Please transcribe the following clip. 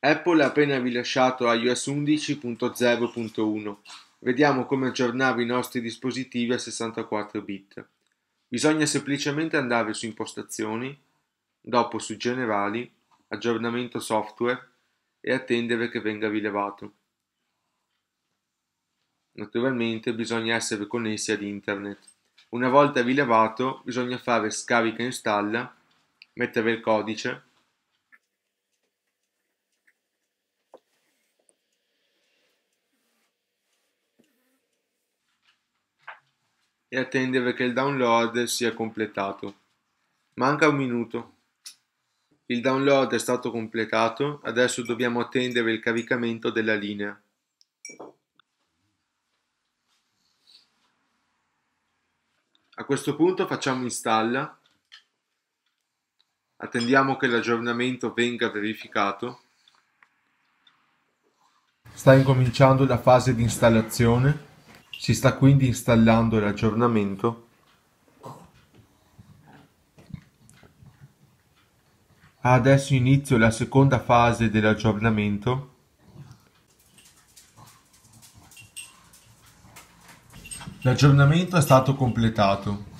Apple ha appena rilasciato iOS 11.0.1. Vediamo come aggiornare i nostri dispositivi a 64 bit. Bisogna semplicemente andare su Impostazioni, dopo su Generali, Aggiornamento software e attendere che venga rilevato. Naturalmente bisogna essere connessi ad internet. Una volta rilevato bisogna fare scarica e installa, mettere il codice e attendere che il download sia completato. Manca un minuto. Il download è stato completato, adesso dobbiamo attendere il caricamento della linea. A questo punto facciamo installa, attendiamo che l'aggiornamento venga verificato. Sta incominciando la fase di installazione. Si sta quindi installando l'aggiornamento adesso inizio la seconda fase dell'aggiornamento. L'aggiornamento è stato completato.